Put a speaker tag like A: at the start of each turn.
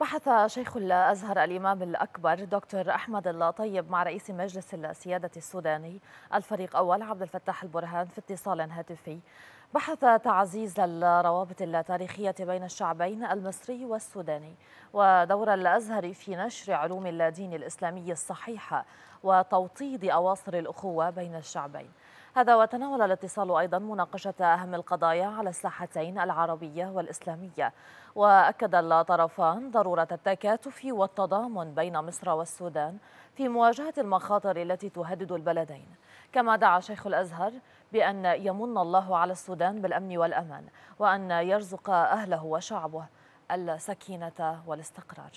A: بحث شيخ الأزهر الإمام الأكبر دكتور أحمد طيب مع رئيس مجلس السيادة السوداني الفريق أول عبد الفتاح البرهان في اتصال هاتفي بحث تعزيز الروابط التاريخية بين الشعبين المصري والسوداني ودور الأزهر في نشر علوم الدين الإسلامي الصحيحة وتوطيد أواصر الأخوة بين الشعبين هذا وتناول الاتصال أيضا مناقشة أهم القضايا على الساحتين العربية والإسلامية وأكد الطرفان ضرورة التكاتف والتضامن بين مصر والسودان في مواجهة المخاطر التي تهدد البلدين كما دعا شيخ الأزهر بأن يمن الله على السودان بالأمن والأمان وأن يرزق أهله وشعبه السكينة والاستقرار